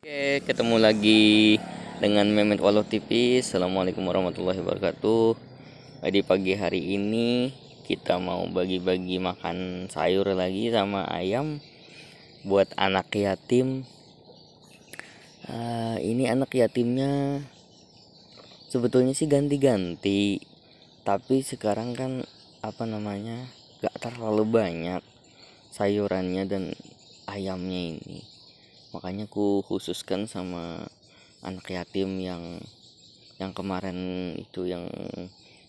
Oke, ketemu lagi dengan Mehmet Waluh TV. Assalamualaikum warahmatullahi wabarakatuh. Di pagi hari ini kita mau bagi-bagi makan sayur lagi sama ayam buat anak yatim. Uh, ini anak yatimnya sebetulnya sih ganti-ganti, tapi sekarang kan apa namanya gak terlalu banyak sayurannya dan ayamnya ini makanya aku khususkan sama anak yatim yang yang kemarin itu yang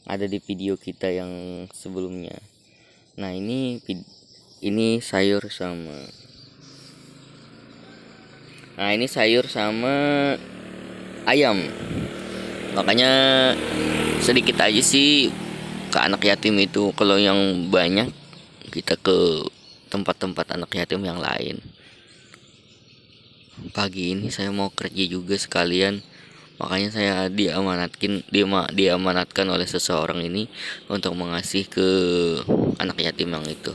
ada di video kita yang sebelumnya nah ini ini sayur sama nah ini sayur sama ayam makanya sedikit aja sih ke anak yatim itu kalau yang banyak kita ke tempat-tempat anak yatim yang lain pagi ini saya mau kerja juga sekalian makanya saya diamanatkan dia diamanatkan oleh seseorang ini untuk mengasih ke anak yatim yang itu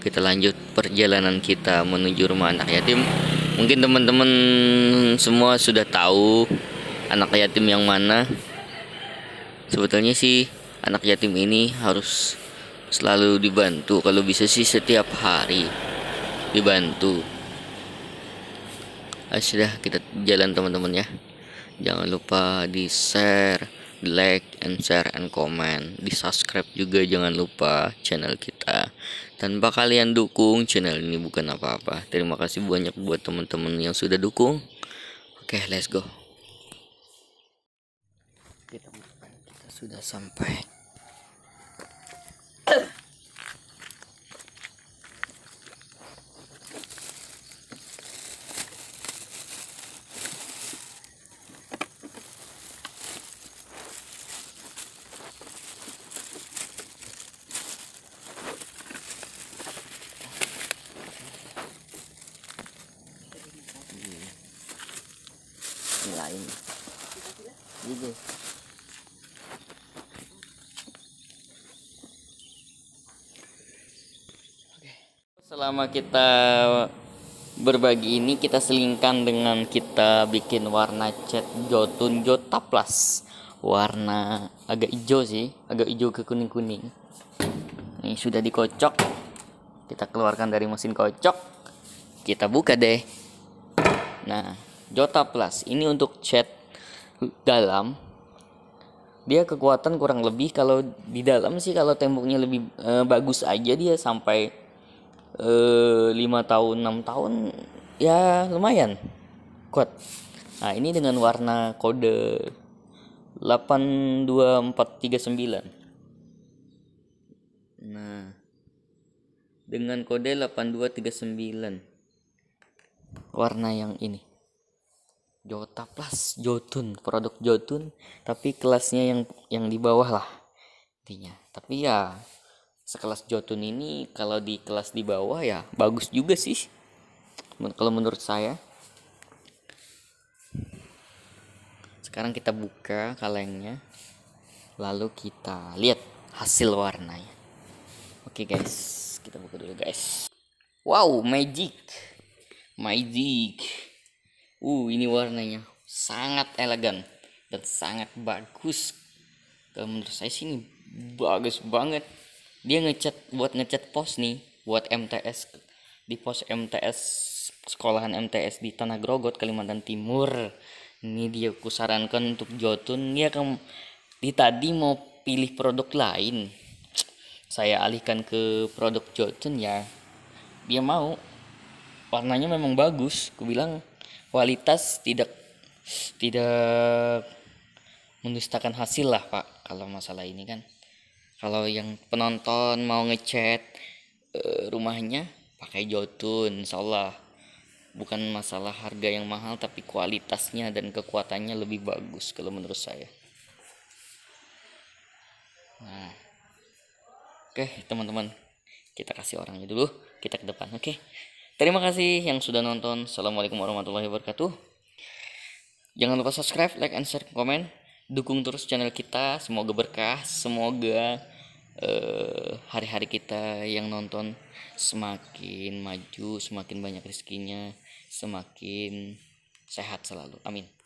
kita lanjut perjalanan kita menuju rumah anak yatim mungkin teman-teman semua sudah tahu anak yatim yang mana sebetulnya sih anak yatim ini harus selalu dibantu kalau bisa sih setiap hari dibantu Ah, sudah kita jalan teman-teman ya jangan lupa di share di like and share and comment di subscribe juga jangan lupa channel kita tanpa kalian dukung channel ini bukan apa-apa terima kasih banyak buat teman-teman yang sudah dukung oke okay, let's go kita, kita sudah sampai lain nah, gitu selama kita berbagi ini kita selingkan dengan kita bikin warna cat jotun jota plus warna agak hijau sih agak hijau ke kuning kuning ini sudah dikocok kita keluarkan dari mesin kocok kita buka deh nah Jota Plus ini untuk chat dalam dia kekuatan kurang lebih kalau di dalam sih kalau temboknya lebih e, bagus aja dia sampai eh, lima tahun 6 tahun ya lumayan kuat nah ini dengan warna kode 82439 nah dengan kode 8239 warna yang ini Jota Plus Jotun produk Jotun tapi kelasnya yang yang di bawah lah intinya tapi ya sekelas Jotun ini kalau di kelas di bawah ya bagus juga sih kalau menurut saya sekarang kita buka kalengnya lalu kita lihat hasil warnanya oke guys kita buka dulu guys wow magic magic uh ini warnanya sangat elegan dan sangat bagus kalau menurut saya sih ini bagus banget dia ngecat buat ngecat pos nih buat MTS di pos MTS sekolahan MTS di Tanah Grogot Kalimantan Timur ini dia kusarankan untuk jotun dia kan di tadi mau pilih produk lain saya alihkan ke produk jotun ya dia mau warnanya memang bagus aku bilang kualitas tidak tidak mendustakan hasil lah pak kalau masalah ini kan kalau yang penonton mau ngechat eh, rumahnya pakai jotun insyaallah bukan masalah harga yang mahal tapi kualitasnya dan kekuatannya lebih bagus kalau menurut saya nah oke teman-teman kita kasih orangnya dulu kita ke depan oke Terima kasih yang sudah nonton. Assalamualaikum warahmatullahi wabarakatuh. Jangan lupa subscribe, like, and share, komen. Dukung terus channel kita. Semoga berkah. Semoga eh, hari-hari uh, kita yang nonton semakin maju, semakin banyak rezekinya, semakin sehat selalu. Amin.